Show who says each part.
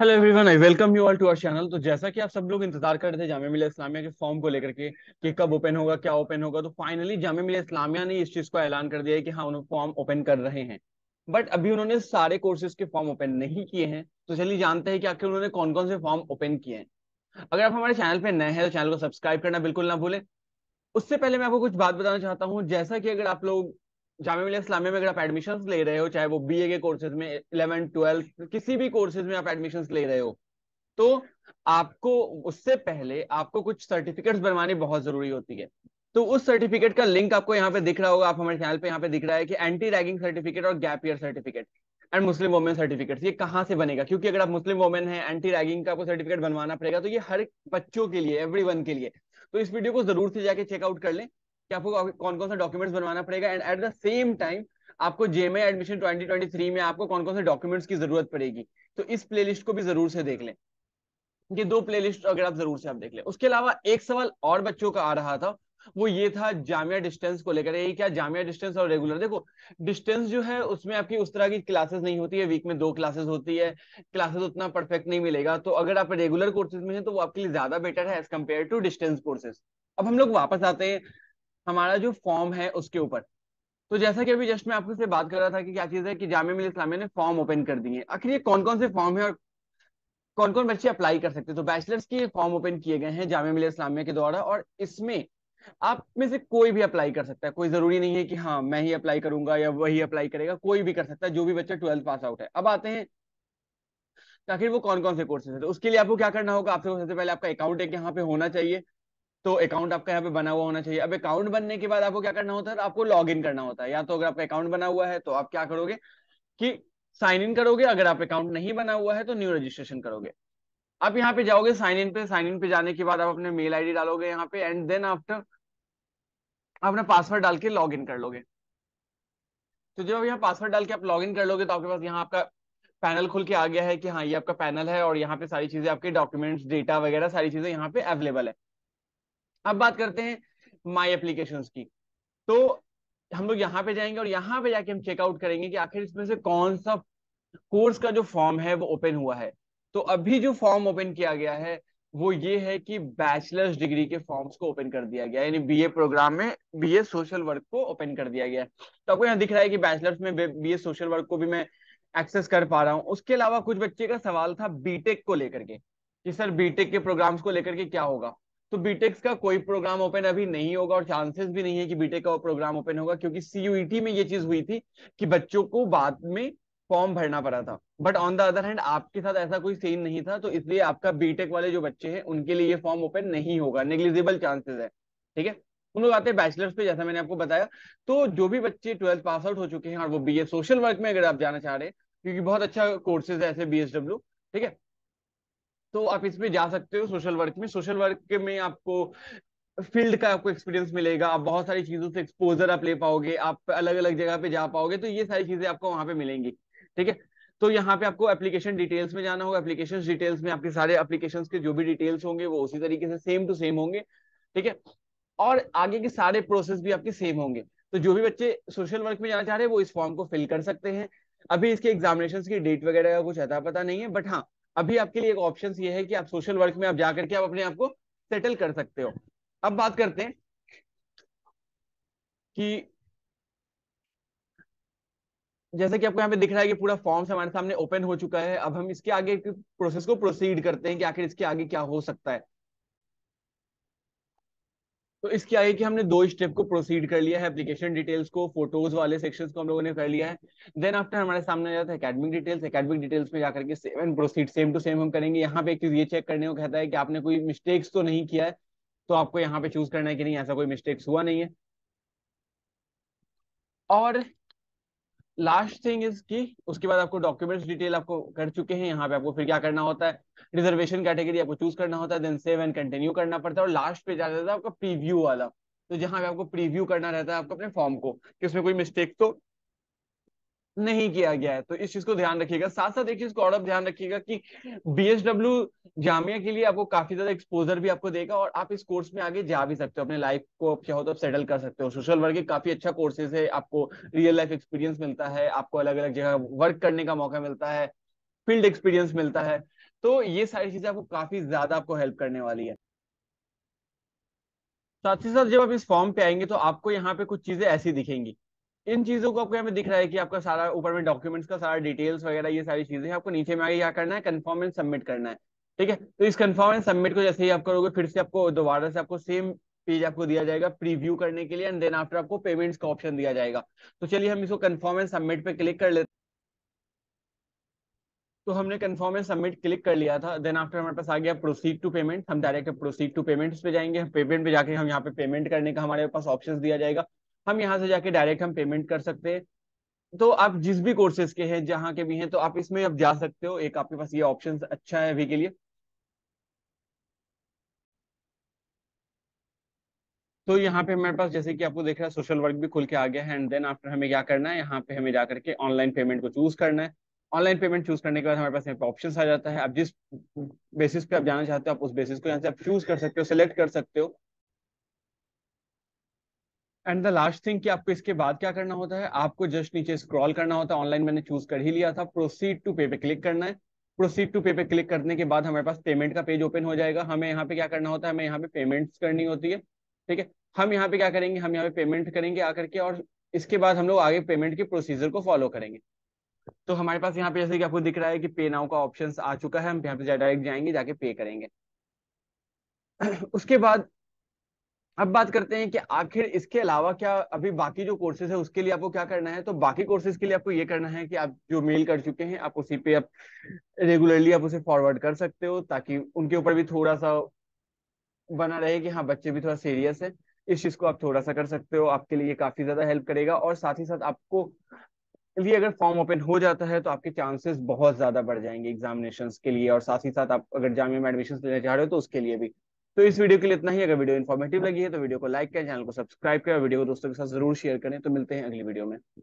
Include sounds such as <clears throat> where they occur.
Speaker 1: hello everyone I welcome you all to our channel तो जैसा कि आप सब लोग इंतजार कर रहे थे जामिया मिलिया इस्लामिया के फॉर्म को लेकर के कि कब ओपन होगा क्या ओपन होगा तो फाइनली जामिया मिलिया इस्लामिया ने इस चीज को ऐलान कर दिया है कि हाँ उन्होंने फॉर्म ओपन कर रहे हैं बट अभी उन्होंने सारे कोर्सेज के फॉर्म ओपन नहीं किए हैं तो चलिए जानते हैं कि आखिर उन्होंने कौन कौन से फॉर्म ओपन किए हैं अगर आप हमारे चैनल पर नए हैं तो चैनल को सब्सक्राइब करना बिल्कुल ना भूलें उससे पहले मैं आपको कुछ बात बताना चाहता हूँ जैसा कि अगर आप लोग जामिया मिलिया इस्लामिया में अगर आप एडमिशन ले रहे हो चाहे वो बी के कोर्सेज में इलेवन ट्वेल्थ किसी भी कोर्सेज में आप एडमिशन ले रहे हो तो आपको उससे पहले आपको कुछ सर्टिफिकेट्स बनवाने बहुत जरूरी होती है तो उस सर्टिफिकेट का लिंक आपको यहाँ पे दिख रहा होगा आप हमारे चैनल पे यहाँ पे दिख रहा है कि एंटी रैगिंग सर्टिफिकेट और gap year certificate and Muslim women certificate ये कहाँ से बनेगा क्योंकि अगर आप मुस्लिम वोमेन है एंटी रैगिंग का आपको सर्टिफिकेट बनवाना पड़ेगा तो ये हर बच्चों के लिए एवरी के लिए तो इस वीडियो को जरूर से जाके चेकआउट कर लें कि आपको कौन कौन सा डॉक्यूमेंट्स बनवाना पड़ेगा and at the same time आपको जेएमए एडमिशन 2023 में आपको कौन कौन से डॉक्यूमेंट्स की जरूरत पड़ेगी तो इस लिस्ट को भी जरूर से देख लें ये दो लिस्ट अगर आप जरूर से आप देख लें उसके अलावा एक सवाल और बच्चों का आ रहा था वो ये था जामिया डिस्टेंस को लेकर ये क्या जामिया डिस्टेंस और रेगुलर देखो डिस्टेंस जो है उसमें आपकी उस तरह की क्लासेस नहीं होती है वीक में दो क्लासेस होती है क्लासेस उतना परफेक्ट नहीं मिलेगा तो अगर आप रेगुलर कोर्सेज में हैं तो वो आपके लिए ज्यादा बेटर है as compared to distance courses अब हम लोग वापस आते हैं हमारा जो फॉर्म है उसके ऊपर तो जैसा कि अभी जस्ट मैं आपसे बात कर रहा था कि क्या चीज़ है कि जामिया मिल इस्लामिया ने फॉर्म ओपन कर दिए आखिर ये कौन कौन से फॉर्म है और कौन कौन बच्चे अप्लाई कर सकते हैं तो बैचलर्स के फॉर्म ओपन किए गए हैं जामिया मिल इस्लामिया के द्वारा और इसमें आप में से कोई भी अप्लाई कर सकता है कोई जरूरी नहीं है कि हाँ मैं ही अप्लाई करूंगा या वही अप्लाई करेगा कोई भी कर सकता है जो भी बच्चा ट्वेल्थ पास आउट है अब आते हैं आखिर वो कौन कौन से कोर्सेज है तो उसके लिए आपको क्या करना होगा आपसे सबसे पहले आपका अकाउंट एक यहाँ पे होना चाहिए तो अकाउंट आपका यहाँ पे बना हुआ होना चाहिए अब अकाउंट बनने के बाद आपको क्या करना होता है आपको लॉग इन करना होता है या तो अगर आपका अकाउंट बना हुआ है तो आप क्या करोगे कि साइन इन करोगे अगर आप अकाउंट नहीं बना हुआ है तो न्यू रजिस्ट्रेशन करोगे आप यहाँ पे जाओगे साइन इन पे साइन इन पे जाने के बाद आप अपने मेल आई डालोगे यहाँ पे एंड देन आफ्टर अपना पासवर्ड डाल के लॉग इन कर लोगे तो जब आप यहाँ पासवर्ड डाल के आप लॉग इन कर लोगे तो आपके पास यहाँ आपका पैनल खुल के आ गया है कि हाँ ये आपका पैनल है और यहाँ पे सारी चीजें आपके डॉक्यूमेंट्स डेटा वगैरह सारी चीजें यहाँ पे अवेलेबल है अब बात करते हैं माई एप्लीकेशन की तो हम लोग यहाँ पे जाएंगे और यहाँ पे जाके हम चेकआउट करेंगे कि आखिर इसमें से कौन सा कोर्स का जो फॉर्म है वो ओपन हुआ है तो अभी जो फॉर्म ओपन किया गया है वो ये है कि बैचलर्स डिग्री के फॉर्म्स को ओपन कर दिया गया यानी बीए प्रोग्राम में बीए सोशल वर्क को ओपन कर दिया गया तो आपको यहाँ दिख रहा है कि बैचलर्स में बी सोशल वर्क को भी मैं एक्सेस कर पा रहा हूँ उसके अलावा कुछ बच्चे का सवाल था बीटेक को लेकर के कि सर बीटेक के प्रोग्राम्स को लेकर के क्या होगा तो बीटेक्स e का कोई प्रोग्राम ओपन अभी नहीं होगा और चांसेस भी नहीं है कि बीटेक e का प्रोग्राम ओपन होगा क्योंकि सीयूईटी e में ये चीज हुई थी कि बच्चों को बाद में फॉर्म भरना पड़ा था but on the other hand आपके साथ ऐसा कोई सीन नहीं था तो इसलिए आपका बीटेक वाले जो बच्चे हैं उनके लिए ये फॉर्म ओपन नहीं होगा नेग्लिजिबल चांसेस है ठीक है उन लोग आते हैं बैचलर्स पे जैसा मैंने आपको बताया तो जो भी बच्चे ट्वेल्थ पास आउट हो चुके हैं और वो बी सोशल वर्क में अगर आप जाना चाह रहे हैं क्योंकि बहुत अच्छा कोर्सेज है ऐसे बी ठीक है तो आप इसमें जा सकते हो सोशल वर्क में सोशल वर्क में आपको फील्ड का आपको एक्सपीरियंस मिलेगा आप बहुत सारी चीजों से एक्सपोजर आप ले पाओगे आप अलग अलग जगह पे जा पाओगे तो ये सारी चीजें आपको वहां पे मिलेंगी ठीक है तो यहाँ पे आपको एप्लीकेशन डिटेल्स में जाना होगा एप्लीकेशन डिटेल्स में आपके सारे एप्लीकेशन के जो भी डिटेल्स होंगे वो उसी तरीके से सेम टू सेम होंगे ठीक है और आगे के सारे प्रोसेस भी आपके सेम होंगे तो जो भी बच्चे सोशल वर्क में जाना चाह रहे हैं वो इस फॉर्म को फिल कर सकते हैं अभी इसके एग्जामिनेशन की डेट वगैरह का कुछ अता पता नहीं है बट हाँ अभी आपके लिए एक ऑप्शन ये है कि आप सोशल वर्क में आप जाकर के आप अपने आप को सेटल कर सकते हो अब बात करते हैं कि जैसे कि आपको यहाँ पे दिख रहा है कि पूरा फॉर्म्स हमारे सामने ओपन हो चुका है अब हम इसके आगे प्रोसेस को प्रोसीड करते हैं कि आखिर इसके आगे क्या हो सकता है तो इसके आगे कि हमने दो स्टेप को प्रोसीड कर लिया है एप्लीकेशन डिटेल्स को फोटोज वाले सेक्शंस को हम लोगों ने कर लिया है देन आफ्टर हमारे सामने आ जाता है एकेडमिक डिटेल्स एकेडमिक डिटेल्स में जाकर के same and proceed same to same हम करेंगे यहाँ पे एक चीज ये चेक करने को कहता है कि आपने कोई मिस्टेक्स तो नहीं किया है तो आपको यहाँ पे चूज करना है कि नहीं ऐसा कोई मिस्टेक्स हुआ नहीं है और लास्ट थिंग इज कि उसके बाद आपको डॉक्यूमेंट्स डिटेल आपको कर चुके हैं यहाँ पे आपको फिर क्या करना होता है रिजर्वेशन कैटेगरी आपको चूज करना होता है देन सेव एंड कंटिन्यू करना पड़ता है और लास्ट पे जाता है आपका प्रीव्यू वाला तो जहाँ पे आपको प्रीव्यू करना रहता है आपको अपने फॉर्म को कि उसमें कोई मिस्टेक तो नहीं किया गया है तो इस चीज को ध्यान रखिएगा साथ साथ एक चीज को और ध्यान रखिएगा कि बी जामिया के लिए आपको काफी ज्यादा एक्सपोजर भी आपको देगा और आप इस कोर्स में आगे जा भी सकते हो अपने लाइफ को चाहो तो आप सेटल कर सकते हो सोशल वर्क एक काफी अच्छा कोर्सेज है आपको रियल लाइफ एक्सपीरियंस मिलता है आपको अलग अलग जगह वर्क करने का मौका मिलता है फील्ड एक्सपीरियंस मिलता है तो ये सारी चीजें आपको काफी ज्यादा आपको हेल्प करने वाली है साथ ही साथ जब आप इस फॉर्म पे आएंगे तो आपको यहाँ पे कुछ चीजें ऐसी दिखेंगी इन चीजों को आपको यहाँ दिख रहा है कि आपका सारा ऊपर में डॉक्यूमेंट्स का सारा डिटेल्स वगैरह ये सारी चीजें आपको नीचे में आगे क्या करना है कन्फर्म सबमिट करना है ठीक है तो इस कन्फर्म सबमिट को जैसे ही आप करोगे फिर से आपको दोबारा से आपको सेम पेज आपको दिया जाएगा प्रीव्यू करने के लिए एंड देन आफ्टर आपको पेमेंट्स का ऑप्शन दिया जाएगा तो चलिए हम इसको कन्फर्म सबमिट पे क्लिक कर लेते तो हमने कन्फर्म सबमिट क्लिक कर लिया था देन आफ्टर हमारे पास आ गया प्रोसीड टू पेमेंट हम डायरेक्ट प्रोसीड टू पेमेंट्स पे जाएंगे पेमेंट पे जाके हम यहाँ पे पेमेंट करने का हमारे पास ऑप्शन दिया जाएगा हम यहाँ से जाके डायरेक्ट हम पेमेंट कर सकते हैं तो आप जिस भी कोर्सेज के हैं जहाँ के भी हैं तो आप इसमें आप जा सकते हो एक आपके पास ये ऑप्शन अच्छा है अभी के लिए तो यहाँ पे हमारे पास जैसे कि आपको देख रहा है सोशल वर्क भी खुल के आ गया है एंड देन आफ्टर हमें क्या करना है यहाँ पे हमें जा करके ऑनलाइन पेमेंट को चूज करना है ऑनलाइन पेमेंट चूज करने के बाद हमारे पास यहाँ पे ऑप्शन आ जाता है आप जिस बेसिस पे आप जाना चाहते हो आप उस बेसिस को यहाँ से आप चूज कर सकते हो सिलेक्ट कर सकते हो एंड द लास्ट थिंग कि आपको इसके बाद क्या करना होता है आपको जस्ट नीचे स्क्रॉल करना होता है ऑनलाइन मैंने चूज कर ही लिया था प्रोसीड टू पे पे क्लिक करना है प्रोसीड टू पे पे क्लिक करने के बाद हमारे पास पेमेंट का पेज ओपन हो जाएगा हमें यहाँ पे क्या करना होता है हमें यहाँ पे पेमेंट करनी होती है ठीक है हम यहाँ पे क्या करेंगे हम यहाँ पे पेमेंट करेंगे आकर के और इसके बाद हम लोग आगे पेमेंट के प्रोसीजर को फॉलो करेंगे तो हमारे पास यहाँ पे जैसे कि आपको दिख रहा है कि पे नाउ का ऑप्शन आ चुका है हम यहाँ पे डायरेक्ट जाएंगे जाके पे करेंगे <clears throat> उसके बाद अब बात करते हैं कि आखिर इसके अलावा क्या अभी बाकी जो कोर्सेज है उसके लिए आपको क्या करना है तो बाकी कोर्सेज के लिए आपको ये करना है कि आप जो मेल कर चुके हैं आप उसी पे आप रेगुलरली आप उसे फॉरवर्ड कर सकते हो ताकि उनके ऊपर भी थोड़ा सा बना रहे कि हाँ बच्चे भी थोड़ा सीरियस है इस चीज को आप थोड़ा सा कर सकते हो आपके लिए काफी ज्यादा हेल्प करेगा और साथ ही साथ आपको लिए अगर फॉर्म ओपन हो जाता है तो आपके चांसेस बहुत ज्यादा बढ़ जाएंगे एग्जामिनेशन के लिए और साथ ही साथ आप अगर जामिया में एडमिशन लेना चाह रहे हो तो उसके लिए भी तो इस वीडियो के लिए इतना ही अगर वीडियो इन्फॉर्मेटिव लगी है तो वीडियो को लाइक करें चैनल को सब्सक्राइब करें और वीडियो को दोस्तों के साथ जरूर शेयर करें तो मिलते हैं अगली वीडियो में